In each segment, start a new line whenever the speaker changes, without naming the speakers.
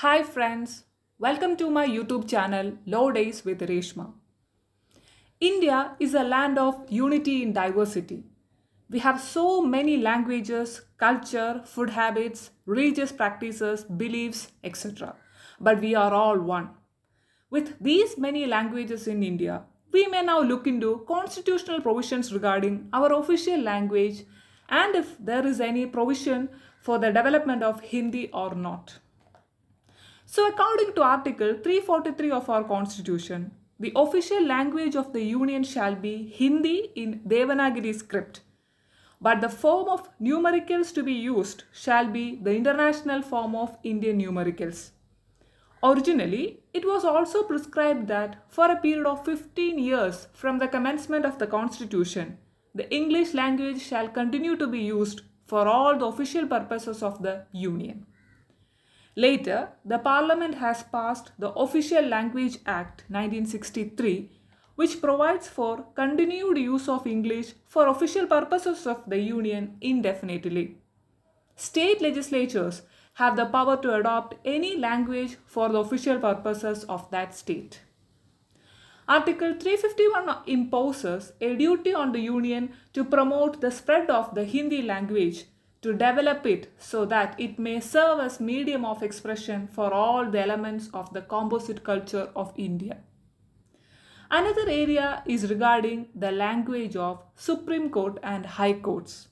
Hi friends, welcome to my YouTube channel Low Days with Reshma. India is a land of unity in diversity. We have so many languages, culture, food habits, religious practices, beliefs, etc. But we are all one. With these many languages in India, we may now look into constitutional provisions regarding our official language and if there is any provision for the development of Hindi or not. So according to Article 343 of our Constitution, the official language of the Union shall be Hindi in Devanagari script, but the form of numericals to be used shall be the international form of Indian numericals. Originally, it was also prescribed that for a period of 15 years from the commencement of the Constitution, the English language shall continue to be used for all the official purposes of the Union. Later, the Parliament has passed the Official Language Act 1963, which provides for continued use of English for official purposes of the Union indefinitely. State legislatures have the power to adopt any language for the official purposes of that state. Article 351 imposes a duty on the Union to promote the spread of the Hindi language to develop it so that it may serve as medium of expression for all the elements of the composite culture of India. Another area is regarding the language of Supreme Court and High Courts.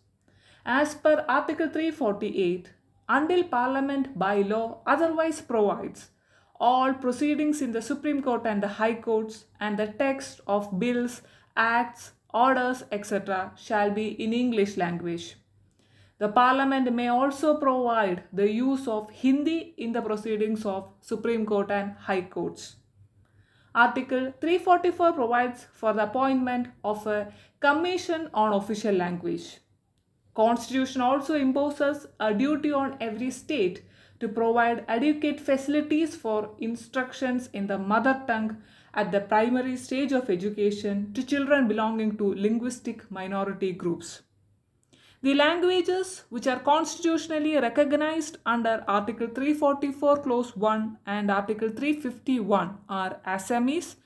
As per Article 348, until Parliament by law otherwise provides, all proceedings in the Supreme Court and the High Courts and the text of bills, acts, orders, etc. shall be in English language. The Parliament may also provide the use of Hindi in the proceedings of Supreme Court and High Courts. Article 344 provides for the appointment of a Commission on Official Language. Constitution also imposes a duty on every state to provide adequate facilities for instructions in the mother tongue at the primary stage of education to children belonging to linguistic minority groups. The languages which are constitutionally recognized under Article 344 Clause 1 and Article 351 are Assamese,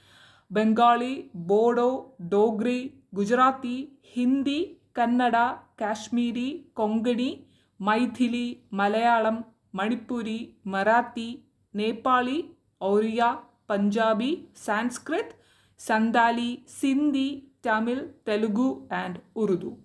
Bengali, Bodo, Dogri, Gujarati, Hindi, Kannada, Kashmiri, Konkani, Maithili, Malayalam, Manipuri, Marathi, Nepali, Oriya, Punjabi, Sanskrit, Sandali, Sindhi, Tamil, Telugu and Urdu.